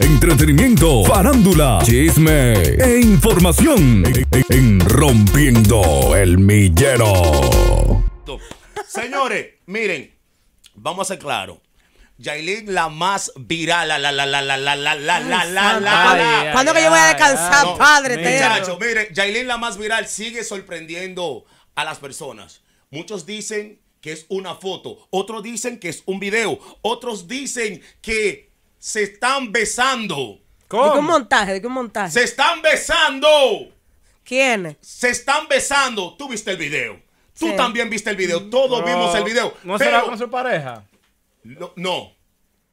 Entretenimiento, farándula, chisme e información en, Rompiendo el Millero. Señores, miren, vamos a ser claros. Yailin la más viral, la la la la la la la la ¿Cuándo que yo voy a descansar, padre? Muchachos, miren, Yailin la más viral sigue sorprendiendo a las personas. Muchos dicen que es una foto, otros dicen que es un video, otros dicen que se están besando. ¿Cómo? ¿De qué montaje? ¿De qué montaje? Se están besando. ¿Quién? Se están besando. Tú viste el video. Tú también viste el video. Todos vimos el video. ¿No se será con su pareja? No. no.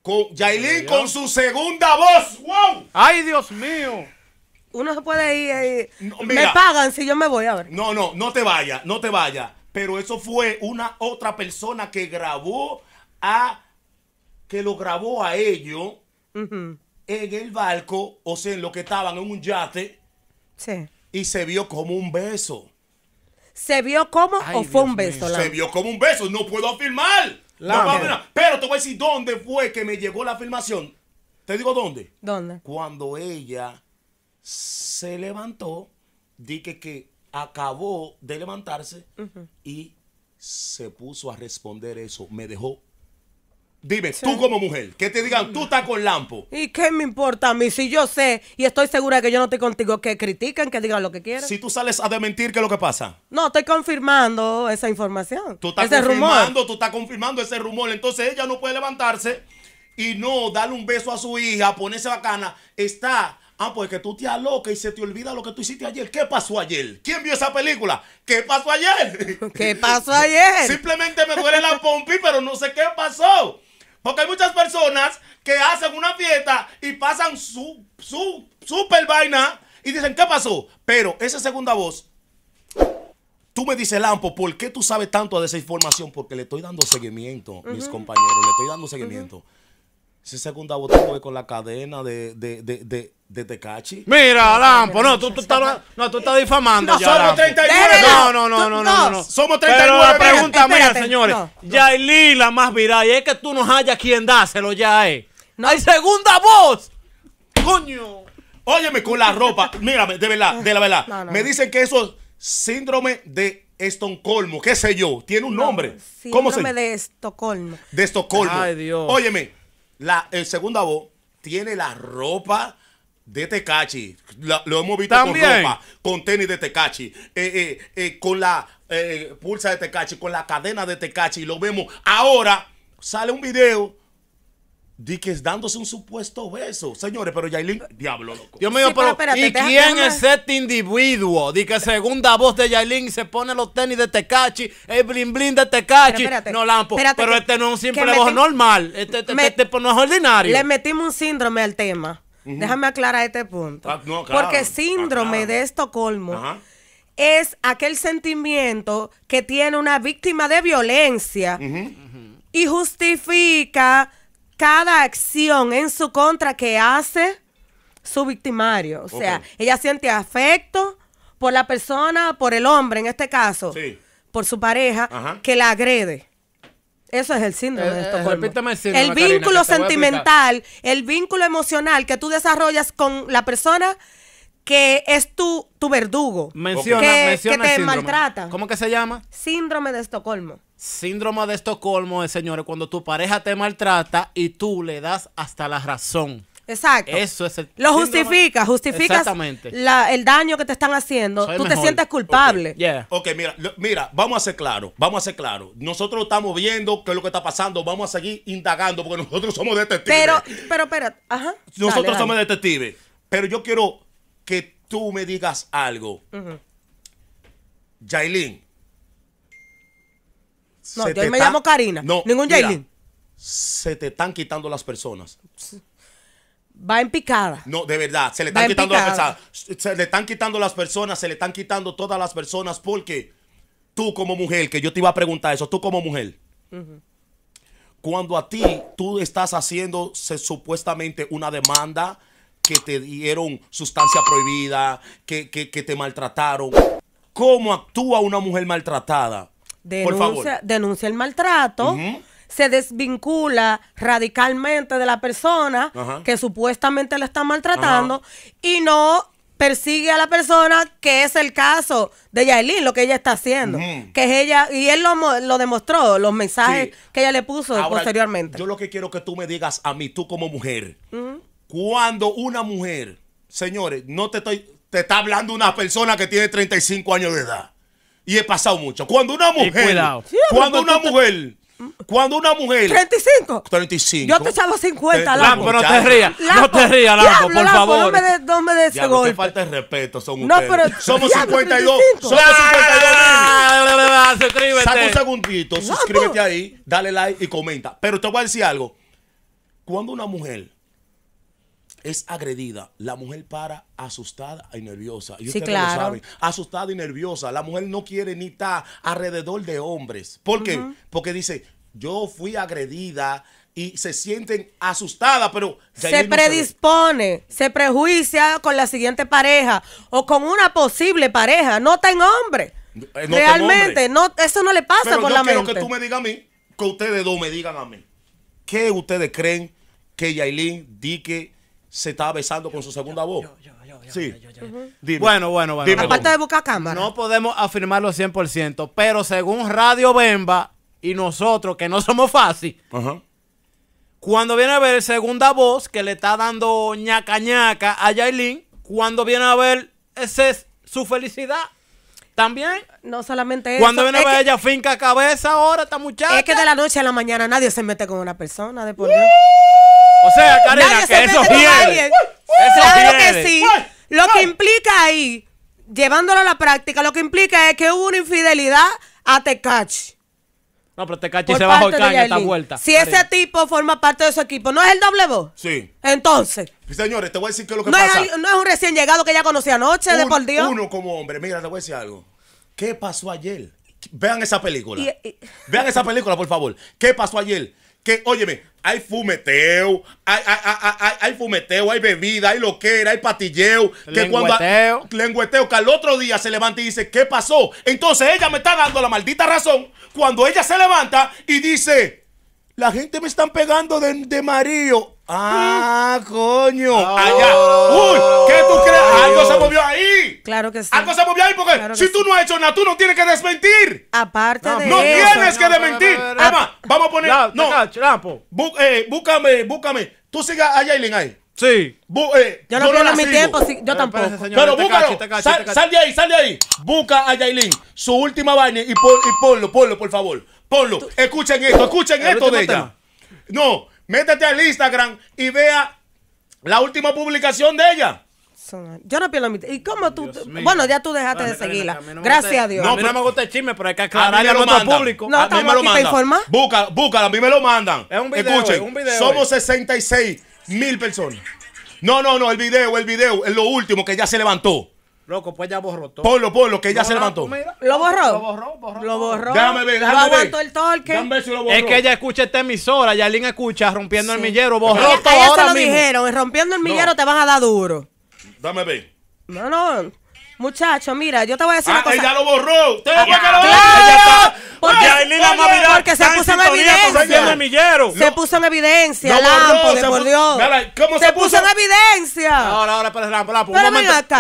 Con Yailin con su segunda voz. ¡Wow! ¡Ay, Dios mío! Uno se puede ir. ahí. me pagan si yo me voy a ver. No, no, no te vaya no te vayas pero eso fue una otra persona que grabó a que lo grabó a ellos en el barco, o sea, en lo que estaban en un yate. Sí. Y se vio como un beso. ¿Se vio como o fue un beso? Se vio como un beso, no puedo afirmar. pero te voy a decir dónde fue que me llegó la afirmación. Te digo dónde. ¿Dónde? Cuando ella se levantó, dije que acabó de levantarse y se puso a responder eso. Me dejó Dime, tú como mujer, que te digan, tú estás con Lampo. ¿Y qué me importa a mí? Si yo sé y estoy segura de que yo no estoy contigo, que critiquen, que digan lo que quieran. Si tú sales a desmentir, ¿qué es lo que pasa? No, estoy confirmando esa información. tú estás confirmando ese rumor. Entonces ella no puede levantarse y no darle un beso a su hija, ponerse bacana. Está Ah, pues que tú te alocas y se te olvida lo que tú hiciste ayer. ¿Qué pasó ayer? ¿Quién vio esa película? ¿Qué pasó ayer? ¿Qué pasó ayer? Simplemente me duele la pompi, pero no sé qué pasó. Porque hay muchas personas que hacen una fiesta y pasan su, su super vaina y dicen, ¿qué pasó? Pero esa segunda voz, tú me dices, Lampo, ¿por qué tú sabes tanto de esa información? Porque le estoy dando seguimiento, mis compañeros, le estoy dando seguimiento. Esa segunda voz tiene que con la cadena de de Tecachi. Mira, Lampo, pues no, tú, tú estás, no, tú estás difamando. No, ya, somos 39. No, no, no, no, no, Somos 39. Pero la pregunta mía, señores. No, la más viral, y es que tú nos hallas quien dáselo ya, eh. No hay segunda voz. Coño. Óyeme, con la ropa, mírame, de verdad, de la verdad. Me dicen que eso es síndrome de Estocolmo, qué sé yo, tiene un nombre. Síndrome de Estocolmo. De Estocolmo. Ay, Dios. Óyeme, la el segunda voz tiene la ropa de Tecachi. Lo, hemos visto con ropa, con tenis de Tecachi, eh, eh, eh, con la pulsa de Tecachi, con la cadena de Tecachi. Lo vemos. Ahora sale un video de que es dándose un supuesto beso. Señores, pero Yailin, diablo, loco. Dios mío, pero, ¿y quién es este individuo? De que segunda voz de Yailin se pone los tenis de Tecachi, el blin blin de Tecachi. No, Lampo, pero este no es un simple voz normal. Este, este, este no es ordinario. Le metimos un síndrome al tema. Déjame aclarar este punto. Ah, Porque ah, síndrome de Estocolmo es aquel sentimiento que tiene una víctima de violencia y justifica cada acción en su contra que hace su victimario. O sea, ella siente afecto por la persona, por el hombre en este caso, por su pareja, que la agrede. Eso es el síndrome de eh, eh, Estocolmo. el vínculo sentimental, el vínculo emocional que tú desarrollas con la persona que es tu, tu verdugo. Menciona, que, te maltrata. ¿Cómo que se llama? Síndrome de Estocolmo. Síndrome de Estocolmo, eh, señores, cuando tu pareja te maltrata y tú le das hasta la razón. Exacto. Eso es el Lo justifica, justifica el daño que te están haciendo. Tú te sientes culpable. Okay. ok, mira, mira, vamos a ser claros, vamos a ser claros. Nosotros estamos viendo qué es lo que está pasando, vamos a seguir indagando porque nosotros somos detectives. Pero, pero, espera, ajá. Nosotros somos detectives, pero yo quiero que tú me digas algo. Uh No, yo me llamo Karina. No, Ningún Jailin. Se te están quitando las personas. Va en picada. No, de verdad, se le están quitando las personas. Se le están quitando las personas, se le están quitando todas las personas porque tú como mujer, que yo te iba a preguntar eso, tú como mujer, cuando a ti tú estás haciendo supuestamente una demanda que te dieron sustancia prohibida, que, te maltrataron, ¿cómo actúa una mujer maltratada? Denuncia, denuncia el maltrato se desvincula radicalmente de la persona que supuestamente la está maltratando y no persigue a la persona que es el caso de Yaelin, lo que ella está haciendo. Que es ella, y él lo, demostró, los mensajes que ella le puso posteriormente. Yo lo que quiero que tú me digas a mí, tú como mujer, cuando una mujer, señores, no te estoy, te está hablando una persona que tiene 35 años de edad. Y he pasado mucho. Cuando una mujer, cuando pues, una mujer cuando una mujer. 35. 35. Yo te echaba 50, Lampo. no te rías. no te rías, Lampo, por favor. No me des no de ese golpe. falta de respeto, son ustedes. somos 52. Somos 52. Suscríbete. Saca un segundito, suscríbete ahí, dale like y comenta. Pero te voy a decir algo. Cuando una mujer es agredida, la mujer para asustada y nerviosa. Y sí, claro. lo saben. Asustada y nerviosa. La mujer no quiere ni estar alrededor de hombres. ¿Por qué? Porque dice, yo fui agredida y se sienten asustadas, pero... Se predispone, se, prejuicia con la siguiente pareja o con una posible pareja. No en hombre. Eh, Realmente, no, eso no le pasa por yo quiero que tú me digas a mí, que ustedes dos me digan a mí. ¿Qué ustedes creen que Yailin dique se estaba besando con su segunda voz. Sí. Bueno, bueno, bueno. Aparte de buscar cámara. No podemos afirmarlo 100%, pero según Radio Bemba y nosotros, que no somos fácil, cuando viene a ver segunda voz que le está dando ñaca ñaca a Yailin, cuando viene a ver, es su felicidad. También. No solamente eso. Cuando viene a ver ella finca cabeza ahora esta muchacha. Es que de la noche a la mañana nadie se mete con una persona de por Claro que sí. Lo que implica ahí, llevándolo a la práctica, lo que implica es que hubo una infidelidad a Tecachi. No, pero Tecachi se bajó el esta vuelta. Si ese tipo forma parte de su equipo, ¿no es el doble voz? Sí. Entonces. Señores, te voy a decir qué lo que pasa. no es un recién llegado que ya conocí anoche, de por Dios. Uno como hombre, mira, te voy a decir algo. ¿Qué pasó ayer? Vean esa película. Vean esa película, por favor. ¿Qué pasó ayer? que, óyeme, hay fumeteo, hay, hay, fumeteo, hay bebida, hay loquera, hay patilleo. Que lengüeteo. cuando lengüeteo, que al otro día se levanta y dice, ¿qué pasó? Entonces ella me está dando la maldita razón cuando ella se levanta y dice, la gente me están pegando de, de Mario. Ah, coño. Allá. Ah. Ah, Uy, ¿qué tú ah. crees? Algo se movió ahí. Claro que sí. Algo se movió ahí porque si tú no has hecho nada, tú no tienes que desmentir. Aparte de eso! no tienes que desmentir. vamos a poner. no! no, eh, búscame, búscame. Tú sigas a Yailin ahí. Sí. Eh, yo no pierdo mi tiempo, yo tampoco. Pero, búscalo. sal, de ahí, sal de ahí. Busca a Yailin su última vaina y, y ponlo, ponlo, por favor. Ponlo. Escuchen esto, escuchen esto de ella. No, Métete al Instagram y vea la última publicación de ella. Yo no pierdo mitad. ¿Y cómo tú? Bueno, ya tú dejaste de seguirla. Gracias a Dios. No, pero no me gusta el chisme, pero hay que aclararle a, lo público. No, a mí me lo mandan. Busca, búscala, a mí me lo mandan. Es un video, Escuchen, un video, somos 66 mil personas. No, no, no, el video, el video, es lo último que ya se levantó. Loco, pues ya borró todo. Ponlo, ponlo, que ella se levantó. Pues ¿Lo borró? Lo borró, borró. Lo borró. Déjame ver, déjame ver. Lo el torque. Es que ella escucha esta emisora, Yalín escucha rompiendo el millero, borró todo ahora se lo dijeron, rompiendo el millero te van a dar duro. Dame ver. No, no. Muchacho, mira, yo te voy a decir una ah, cosa. ella lo borró. Usted ah, que lo ah, borró. Claro, porque, porque, porque se puso se puso en evidencia, se, puso? en evidencia. Ahora, ahora, para el rampa, Pero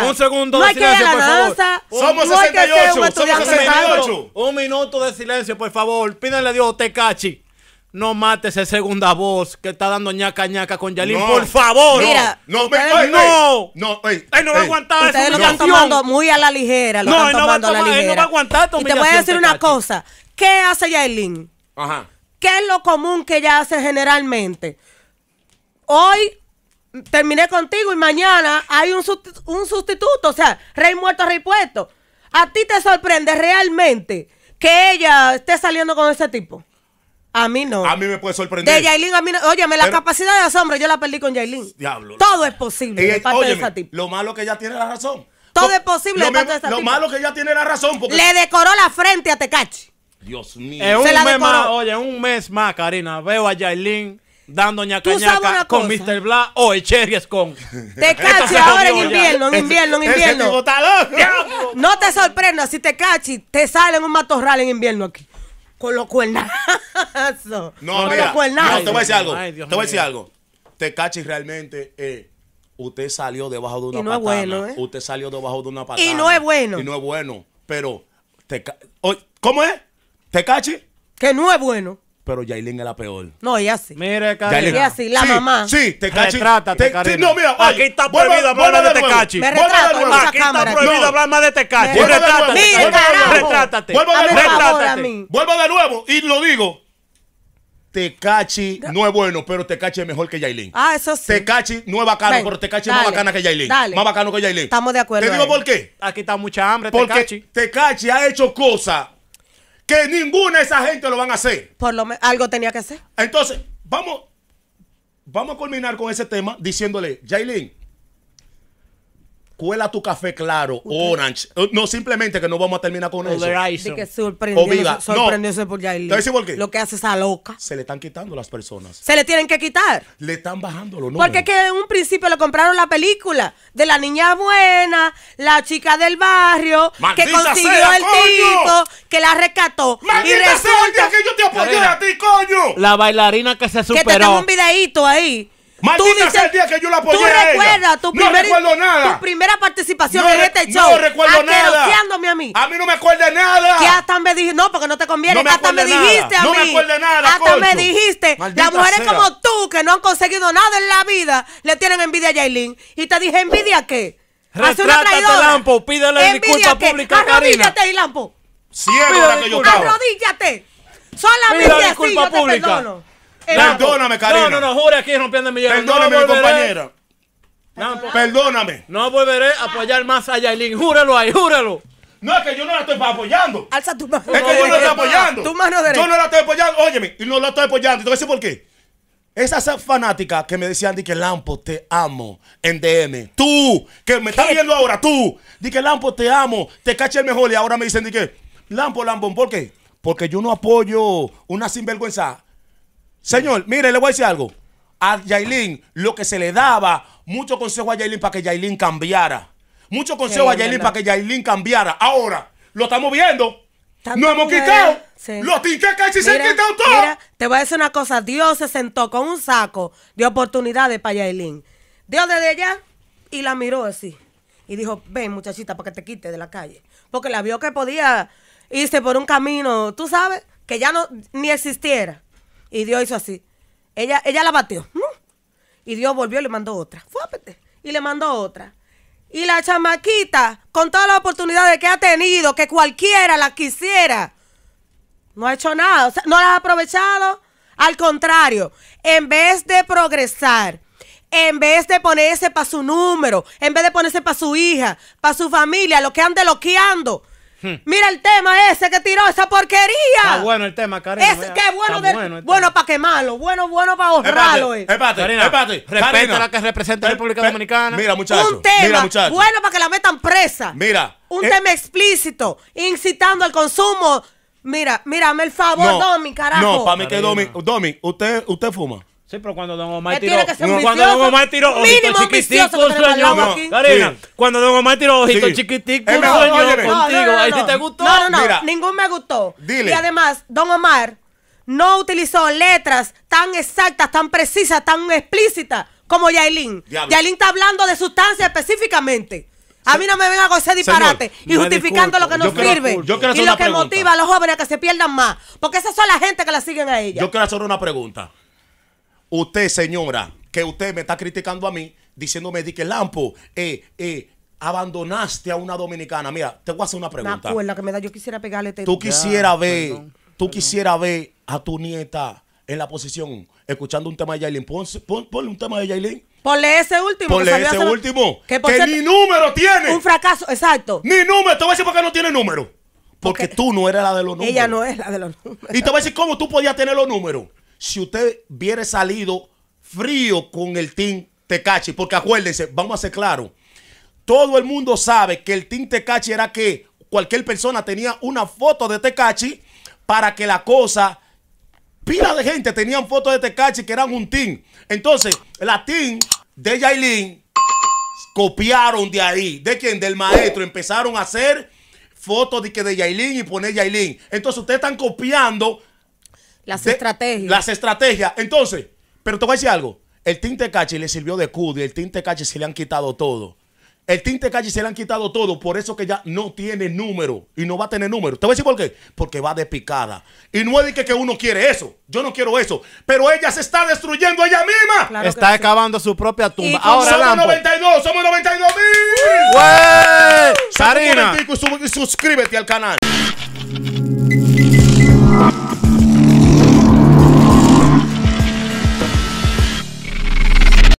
un, un segundo no de silencio, por favor. Somos 68, somos 68. Un minuto de silencio, por favor. Pídale a Dios, Tecachi. No mates esa segunda voz que está dando ñaca ñaca con Yalín, por favor. Mira, no, no, no, no va a aguantar. Ustedes lo están tomando muy a la ligera. no, no va a, tomar, no va a aguantar. Y te voy a decir una cosa. ¿Qué hace Yailin? Ajá. ¿Qué es lo común que ella hace generalmente? Hoy terminé contigo y mañana hay un, sustituto, o sea, rey muerto, rey puesto. ¿A ti te sorprende realmente que ella esté saliendo con ese tipo? A mí no. A mí me puede sorprender. De Jailin, a mí no. Óyeme, la capacidad de asombro yo la perdí con Jailin. Diablo. Todo es posible parte Lo malo que ella tiene la razón. Todo es posible Lo malo que ella tiene la razón. Porque... Le decoró la frente a Tecachi. Dios mío. Es un mes más, oye, un mes más, Karina, veo a Yailin dando ñaca ñaca con Mr. Black o Echeries con. Te cachi ahora en invierno, en invierno, en invierno. no te sorprendas si te cachi, te salen un matorral en invierno aquí. Con los cuernazos. No, con los cuernazos. No, te voy a decir algo. te voy a decir algo. Te cachi realmente eh, Usted salió debajo de una y no Es bueno, ¿eh? Usted salió debajo de una patada Y no es bueno. Y no es bueno. Pero, te, ¿cómo es? Tecachi. Que no es bueno. Pero Yailin es la peor. No, ella sí. Mire, Karina. Ella sí, la mamá. Sí, Tecachi. Retrátate, te, no, mira. Aquí está prohibido hablar más de, Tecachi. Me retrato en Aquí está prohibido hablar más de Tecachi. Retrátate. Mire, carajo. Retrátate. Vuelvo de nuevo. Vuelvo de nuevo y lo digo. Tecachi no es bueno, pero Tecachi es mejor que Yailin. Ah, eso sí. Tecachi no es bacano, pero Tecachi es más bacana que Yailin. Dale. Más bacano que Yailin. Estamos de acuerdo. Te digo por qué. Aquí está mucha hambre, Porque Tecachi. Tecachi ha hecho cosas que ninguna de esa gente lo van a hacer. Por lo menos, algo tenía que ser. Entonces, vamos, vamos a culminar con ese tema diciéndole, Jailin, cuela tu café claro, orange. Eh, no, simplemente que no vamos a terminar con eso. que sorprendió, sorprendióse no. por decir por qué? Lo que hace esa loca. Se le están quitando las personas. Se le tienen que quitar. Le están bajando los números. Porque que en un principio le compraron la película de la niña buena, la chica del barrio, que consiguió el coño! que la rescató. y resulta que yo te apoyé a ti, coño! La bailarina que se superó. Que te tengo un videíto ahí. Maldita tú dices, el día que yo la apoyé Tú recuerdas tu, primer, no nada. tu primera participación en este show. No recuerdo ah, nada. a mí. A mí no me acuerdo nada. Que hasta me dijiste, no, porque no te conviene. No hasta me dijiste a mí. No me acuerdo nada, Hasta me dijiste, Maldita las mujeres como tú, que no han conseguido nada en la vida, le tienen envidia a Yailin. Y te dije, ¿envidia qué? Retrátate, Lampo. Pídele disculpas públicas a Karina. Arrodíllate, Ciego era que yo estaba. Arrodíllate. Solamente así yo te pública. Perdóname, cariño. No, no, no, jure aquí rompiendo mi Perdóname, compañera. Pues, Perdóname. No volveré a apoyar más a Yailin. Júralo ahí, júralo. No, es que yo no la estoy apoyando. Alza tu mano. Es que yo no la estoy apoyando. Tu mano derecha. Yo no la estoy apoyando. Óyeme, y no la estoy apoyando. Y tú voy por qué. Esas fanáticas que me decían, di que Lampo, te amo en DM. Tú, que me estás viendo ahora, tú. Di que Lampo, te amo, te caché el mejor. Y ahora me dicen, di que Lampo, Lampo, ¿por qué? Porque yo no apoyo una sinvergüenza. Señor, mire, le voy a decir algo. A Yailin, lo que se le daba, mucho consejo a Yailin para que Yailin cambiara. Mucho consejo a Yailin para que Yailin cambiara. Ahora, lo estamos viendo. No hemos quitado. Lo Los se han quitado todos. Mira, te voy a decir una cosa. Dios se sentó con un saco de oportunidades para Yailin. Dios desde ella y la miró así. Y dijo, ven muchachita, para que te quite de la calle. Porque la vio que podía hice por un camino, tú sabes, que ya no ni existiera. Y Dios hizo así. Ella, ella la batió. Y Dios volvió y le mandó otra. Fuápete. Y le mandó otra. Y la chamaquita, con todas las oportunidades que ha tenido, que cualquiera la quisiera, no ha hecho nada. no la ha aprovechado. Al contrario, en vez de progresar, en vez de ponerse para su número, en vez de ponerse para su hija, para su familia, lo que ande loqueando, Hmm. Mira el tema ese que tiró esa porquería. Está bueno el tema, Karina. Es que bueno, de bueno, para quemarlo, bueno, bueno para ahorrarlo. Eh. Espérate, espérate, Respeta a la que representa la eh, República eh, Dominicana. Mira, muchachos. Un tema mira, bueno para que la metan presa. Mira. Un tema explícito, incitando al consumo. Mira, mírame el favor, Domi, carajo. No, para mí que Domi, Domi, usted, usted fuma. Sí, pero cuando Don Omar tiró. No, cuando Don Omar tiró ojito chiquitico, sueño. No, Karina, cuando Don Omar tiró ojito sí. chiquitico, No, sueño contigo. Ahí sí te gustó. No, no, no. Mira. Ningún me gustó. Dile. Y además, Don Omar no utilizó letras tan exactas, tan precisas, tan explícitas como Yailin. Diablo. Yailin está hablando de sustancias específicamente. A mí no me vengan con ese disparate y justificando lo que no sirve yo quiero y lo que motiva a los jóvenes a que se pierdan más. Porque esas son la gente que la siguen a ella. Yo quiero hacer una pregunta. Usted, señora, que usted me está criticando a mí, diciéndome, di que Lampo, eh, eh, abandonaste a una dominicana. Mira, te voy a hacer una pregunta. La que me da, yo quisiera pegarle este Tú quisieras ver, tú quisiera ver a tu nieta en la posición, escuchando un tema de Yailin. ponle un tema de Yailin. Ponle ese último. Ponle ese último. Que, ni número tiene. Un fracaso, exacto. Ni número. Te voy a decir por qué no tiene número. Porque, Porque tú no eres la de los números. Ella no es la de los números. Y te voy a decir cómo tú podías tener los números si usted viera salido frío con el Team Tecachi. Porque acuérdense, vamos a ser claros. Todo el mundo sabe que el Team Tecachi era que cualquier persona tenía una foto de Tecachi para que la cosa. Pila de gente tenían fotos de Tecachi que eran un team. Entonces, la team de Yailin copiaron de ahí. ¿De quién? Del maestro. Empezaron a hacer fotos de, que de Yailin y poner Yailin. Entonces, ustedes están copiando las estrategias. Las estrategias. Entonces, pero te voy a decir algo. El tinte cachi le sirvió de escudo y el tinte cachi se le han quitado todo. El tinte Cachi se le han quitado todo, por eso que ya no tiene número y no va a tener número. ¿Te voy a decir por qué? Porque va de picada. Y no es de que, uno quiere eso. Yo no quiero eso. Pero ella se está destruyendo ella misma. está excavando su propia tumba. Ahora somos 92, somos 92 mil. ¡Sarina! Y suscríbete al canal.